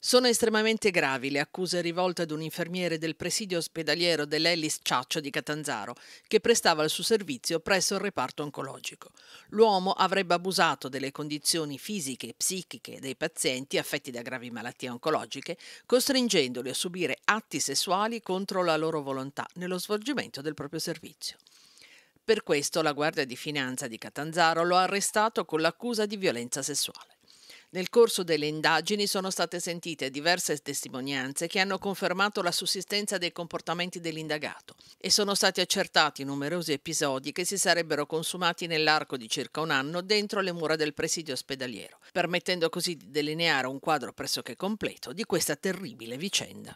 Sono estremamente gravi le accuse rivolte ad un infermiere del presidio ospedaliero dell'Ellis Ciaccio di Catanzaro, che prestava il suo servizio presso il reparto oncologico. L'uomo avrebbe abusato delle condizioni fisiche e psichiche dei pazienti affetti da gravi malattie oncologiche, costringendoli a subire atti sessuali contro la loro volontà nello svolgimento del proprio servizio. Per questo la Guardia di Finanza di Catanzaro lo ha arrestato con l'accusa di violenza sessuale. Nel corso delle indagini sono state sentite diverse testimonianze che hanno confermato la sussistenza dei comportamenti dell'indagato e sono stati accertati numerosi episodi che si sarebbero consumati nell'arco di circa un anno dentro le mura del presidio ospedaliero, permettendo così di delineare un quadro pressoché completo di questa terribile vicenda.